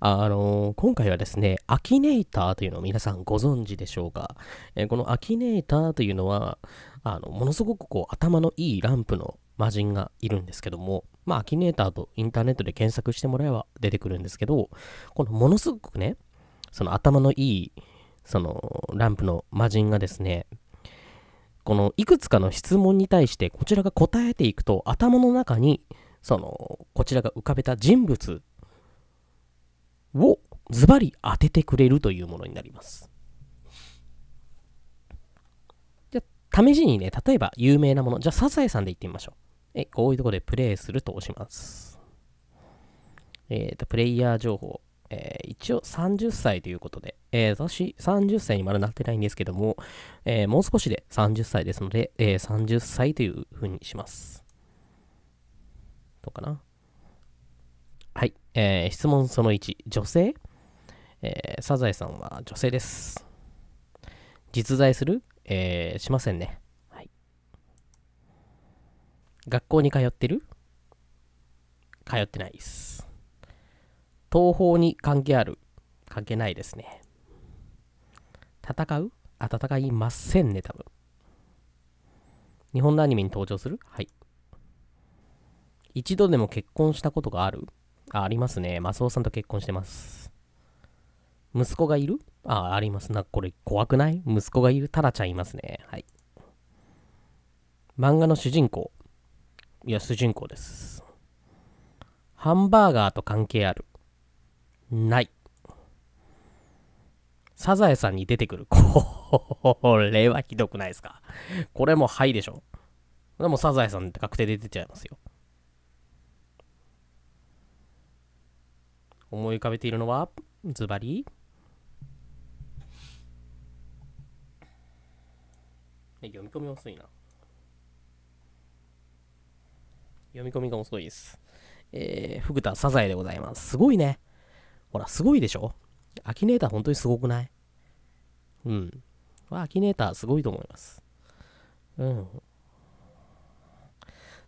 あのー、今回はですね、アキネイターというのを皆さんご存知でしょうか、えー、このアキネイターというのは、あの、ものすごくこう、頭のいいランプの魔人がいるんですけども、まあ、アキネーターとインターネットで検索してもらえば出てくるんですけど、このものすごくね、その頭のいい、その、ランプの魔人がですね、このいくつかの質問に対してこちらが答えていくと頭の中にそのこちらが浮かべた人物をズバリ当ててくれるというものになります。じゃ試しにね、例えば有名なもの、じゃあサザエさんでいってみましょう。えこういうところでプレイすると押します。えっ、ー、と、プレイヤー情報。えー、一応30歳ということで、えー、私30歳にまだなってないんですけども、えー、もう少しで30歳ですので、え30歳というふうにします。どうかなえー、質問その1、女性、えー、サザエさんは女性です。実在する、えー、しませんね。はい。学校に通ってる通ってないです。東方に関係ある関係ないですね。戦うあ、戦いませんね、多分。日本のアニメに登場するはい。一度でも結婚したことがあるあ、ありますね。マスオさんと結婚してます。息子がいるあ、あります。な、これ怖くない息子がいるタラちゃんいますね。はい。漫画の主人公。いや、主人公です。ハンバーガーと関係ある。ない。サザエさんに出てくる。これはひどくないですか。これもはいでしょ。でもサザエさんって確定で出ちゃいますよ。思い浮かべているのはズバリ読み込み遅いな。読み込みが遅いです。えー、福田サザエでございます。すごいね。ほら、すごいでしょアキネーター本当にすごくないうん。アキネーターすごいと思います。うん。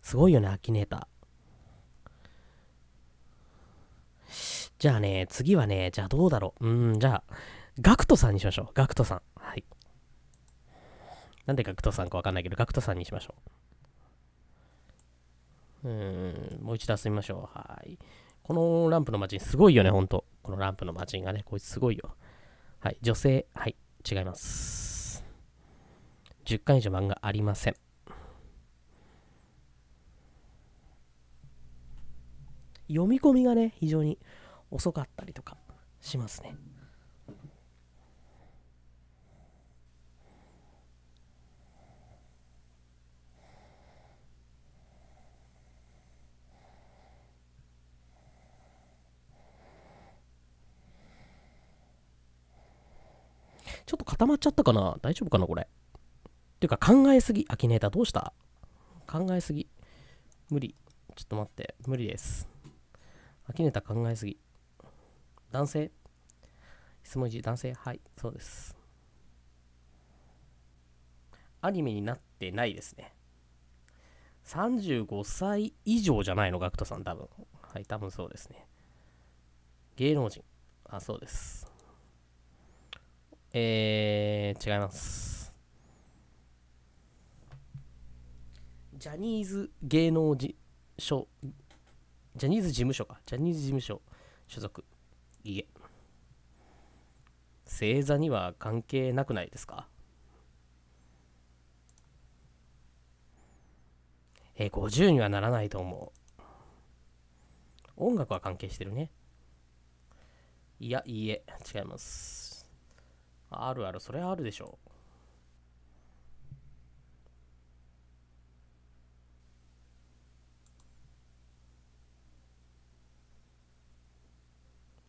すごいよね、アキネーター。じゃあね、次はね、じゃあどうだろう。うん、じゃあ、ガクトさんにしましょう。ガクトさん。はい。なんでガクトさんかわかんないけど、ガクトさんにしましょう。うん、もう一度遊びましょう。はい。このランプの街、すごいよね、ほんと。このランプの街がね、こいつすごいよ。はい、女性。はい、違います。10巻以上漫画ありません。読み込みがね、非常に遅かったりとかしますね。ちょっと固まっちゃったかな大丈夫かなこれ。ていうか考えすぎ。アキネーターどうした考えすぎ。無理。ちょっと待って。無理です。アキネーター考えすぎ。男性質問1、男性はい、そうです。アニメになってないですね。35歳以上じゃないの、GACKT さん、多分。はい、多分そうですね。芸能人。あ、そうです。えー、違います。ジャニーズ芸能事所、ジャニーズ事務所か、ジャニーズ事務所所属。いえ星座には関係なくないですかえ50にはならないと思う音楽は関係してるねいやいいえ違いますあるあるそれはあるでしょう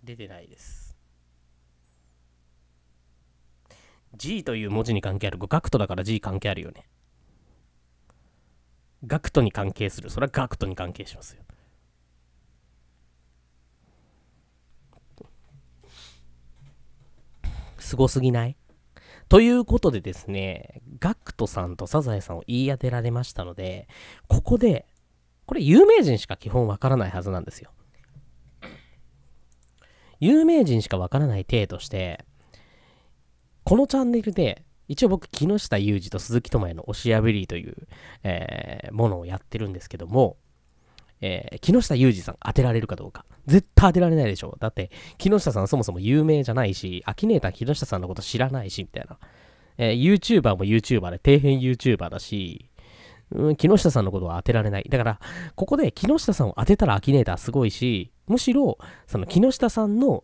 出てないです G という文字に関係ある GACKT だから G 関係あるよね GACKT に関係するそれは GACKT に関係しますよすごすぎないということでですね、ガクトさんとサザエさんを言い当てられましたので、ここで、これ有名人しか基本わからないはずなんですよ。有名人しかわからない体として、このチャンネルで、一応僕、木下裕二と鈴木智也の推しアベリーという、えー、ものをやってるんですけども、えー、木下裕二さん当てられるかどうか。絶対当てられないでしょ。だって、木下さんそもそも有名じゃないし、アキネーター木下さんのこと知らないし、みたいな。えー、YouTuber も YouTuber で、底辺 YouTuber だし、うん、木下さんのことは当てられない。だから、ここで木下さんを当てたらアキネーターすごいし、むしろその木下さんの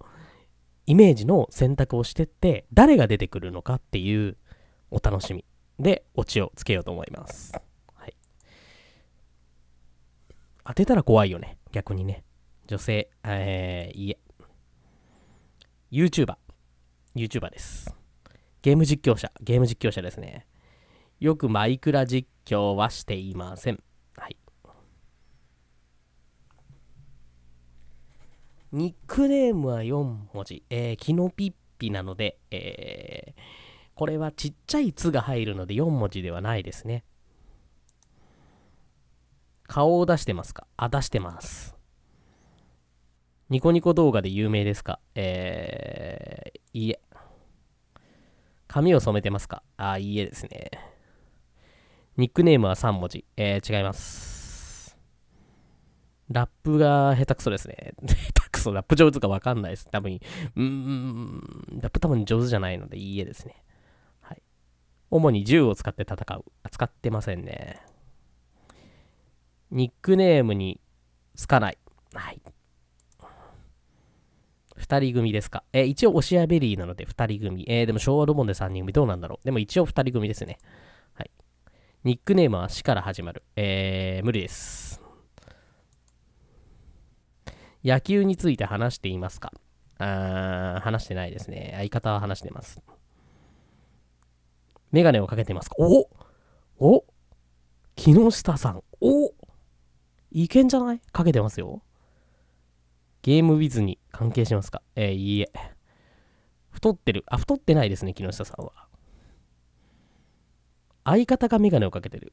イメージの選択をしてって誰が出てくるのかっていうお楽しみでオチをつけようと思います、はい、当てたら怖いよね逆にね女性えー、いえ YouTuberYouTuber ですゲーム実況者ゲーム実況者ですねよくマイクラ実況はしていませんニックネームは4文字、えー、キノピッピなので、えー、これはちっちゃい「つ」が入るので4文字ではないですね。顔を出してますかあ、出してます。ニコニコ動画で有名ですかえー、いいえ。髪を染めてますかあ、いいえですね。ニックネームは3文字。えー、違います。ラップが下手くそですね。下手クソラップ上手かわかんないです。多分、うーん、ラップ多分上手じゃないのでいいえですね。はい。主に銃を使って戦う。扱ってませんね。ニックネームにつかない。はい。2人組ですか。えー、一応、オシアベリーなので2人組。えー、でも昭和ロボンで3人組どうなんだろう。でも一応2人組ですね。はい。ニックネームは死から始まる。えー、無理です。野球について話していますかあー話してないですね。相方は話してます。メガネをかけてますかおお木下さん。おいけんじゃないかけてますよ。ゲームウィズに関係しますかえー、いいえ。太ってる。あ、太ってないですね、木下さんは。相方がメガネをかけてる。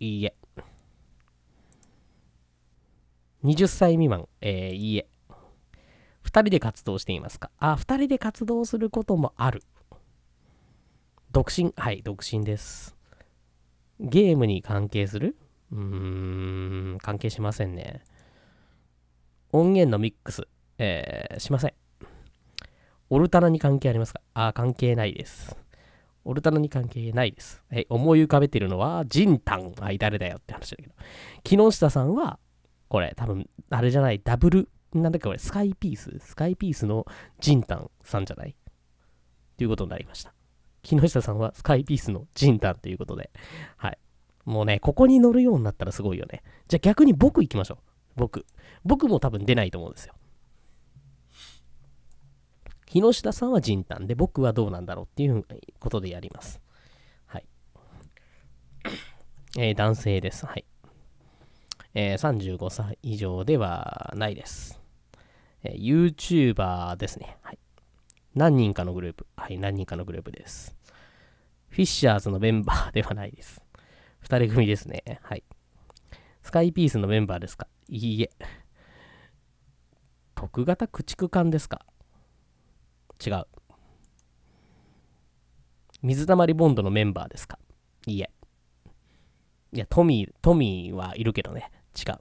いいえ。20歳未満、えー、いいえ。2人で活動していますかあ、2人で活動することもある。独身はい、独身です。ゲームに関係するうーん、関係しませんね。音源のミックス、えー、しません。オルタナに関係ありますかあ、関係ないです。オルタナに関係ないです。はい、思い浮かべてるのは、ジンタン。はい、誰だよって話だけど。木下さんは、これ、多分、あれじゃない、ダブル、なんだっけこれ、スカイピーススカイピースのジンタンさんじゃないということになりました。木下さんはスカイピースのジンタンということで、はい。もうね、ここに乗るようになったらすごいよね。じゃあ逆に僕行きましょう。僕。僕も多分出ないと思うんですよ。木下さんはジンタンで、僕はどうなんだろうっていうことでやります。はい。えー、男性です。はい。えー、35歳以上ではないです。えー、YouTuber ですね。はい。何人かのグループ。はい、何人かのグループです。フィッシャーズのメンバーではないです。二人組ですね。はい。スカイピースのメンバーですかいいえ。特型駆逐艦ですか違う。水溜りボンドのメンバーですかいいえ。いや、トミー、トミーはいるけどね。違う。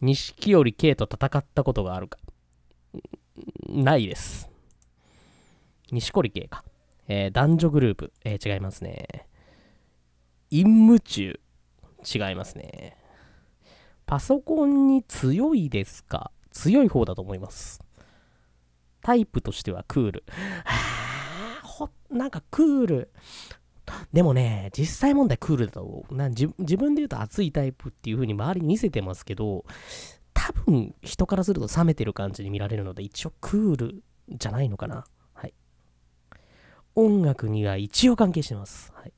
錦織圭と戦ったことがあるか。ないです。錦織圭か。えー、男女グループ。えー、違いますね。陰夢中。違いますね。パソコンに強いですか強い方だと思います。タイプとしてはクール。はあ、ほ、なんかクール。でもね、実際問題クールだと、な自分で言うと熱いタイプっていう風に周りに見せてますけど、多分人からすると冷めてる感じに見られるので、一応クールじゃないのかな。はい。音楽には一応関係してます。はい、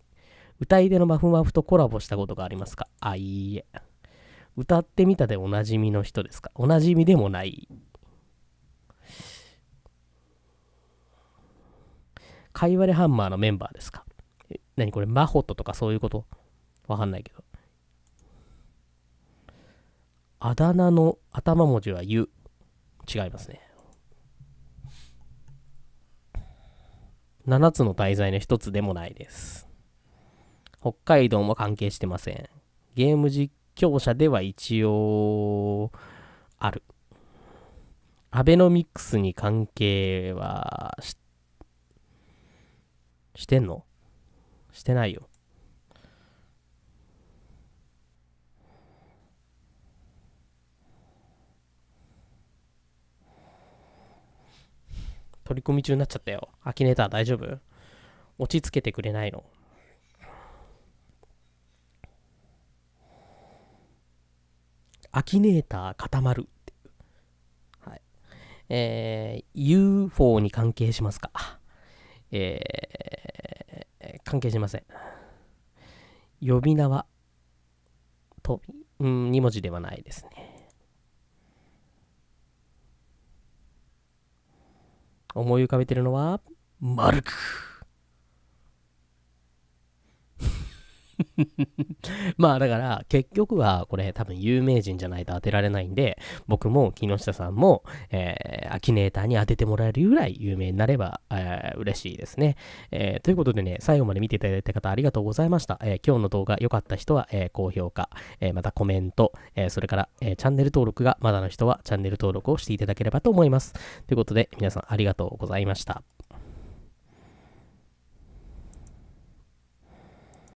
歌い手のマフマフとコラボしたことがありますかあ、いいえ。歌ってみたでおなじみの人ですかおなじみでもない。かいわれハンマーのメンバーですか何これマホットとかそういうことわかんないけど。あだ名の頭文字はゆ。違いますね。7つの滞在の1つでもないです。北海道も関係してません。ゲーム実況者では一応、ある。アベノミクスに関係はし、してんのしてないよ。取り込み中になっちゃったよ。アキネーター大丈夫落ち着けてくれないのアキネーター固まるっていう。はい。えー、UFO に関係しますか。えー、関係しません。呼び名は、と、うん、2文字ではないですね。思い浮かべてるのは、マルク。まあだから結局はこれ多分有名人じゃないと当てられないんで僕も木下さんも、えー、アキネーターに当ててもらえるぐらい有名になれば、えー、嬉しいですね、えー、ということでね最後まで見ていただいた方ありがとうございました、え今日の動画良かった人は、え高評価、えまたコメント、えそれから、えチャンネル登録がまだの人はチャンネル登録をしていただければと思いますということで皆さんありがとうございました